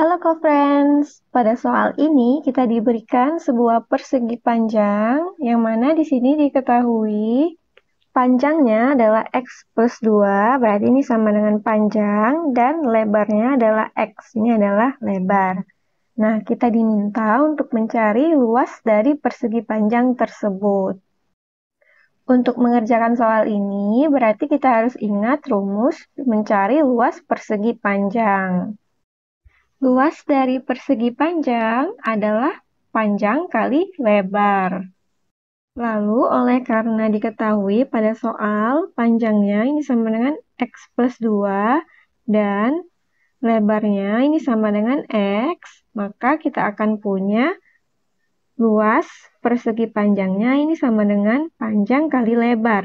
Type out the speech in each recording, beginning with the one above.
Halo co-friends, pada soal ini kita diberikan sebuah persegi panjang yang mana di sini diketahui panjangnya adalah X plus 2, berarti ini sama dengan panjang, dan lebarnya adalah X, ini adalah lebar. Nah, kita diminta untuk mencari luas dari persegi panjang tersebut. Untuk mengerjakan soal ini, berarti kita harus ingat rumus mencari luas persegi panjang. Luas dari persegi panjang adalah panjang kali lebar. Lalu, oleh karena diketahui pada soal panjangnya ini sama dengan X plus 2 dan lebarnya ini sama dengan X, maka kita akan punya luas persegi panjangnya ini sama dengan panjang kali lebar.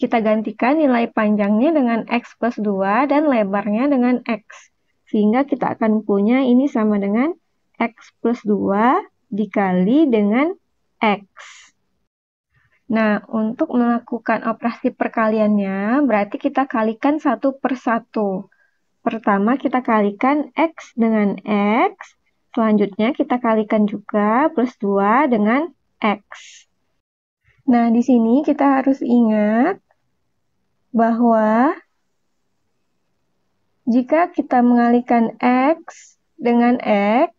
Kita gantikan nilai panjangnya dengan X plus 2 dan lebarnya dengan X. Sehingga kita akan punya ini sama dengan X plus 2 dikali dengan X. Nah, untuk melakukan operasi perkaliannya, berarti kita kalikan satu per satu. Pertama, kita kalikan X dengan X. Selanjutnya, kita kalikan juga plus 2 dengan X. Nah, di sini kita harus ingat bahwa jika kita mengalihkan X dengan X,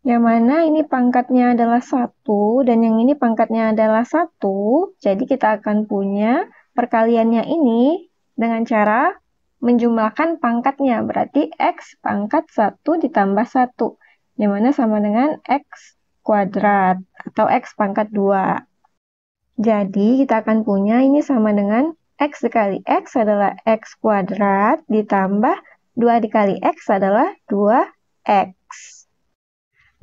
yang mana ini pangkatnya adalah satu dan yang ini pangkatnya adalah satu, jadi kita akan punya perkaliannya ini dengan cara menjumlahkan pangkatnya, berarti X pangkat 1 ditambah 1, yang mana sama dengan X kuadrat atau X pangkat 2. Jadi, kita akan punya ini sama dengan X dikali X adalah X kuadrat ditambah 2 dikali X adalah 2X.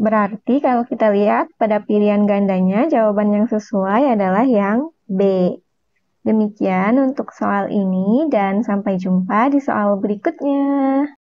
Berarti kalau kita lihat pada pilihan gandanya, jawaban yang sesuai adalah yang B. Demikian untuk soal ini dan sampai jumpa di soal berikutnya.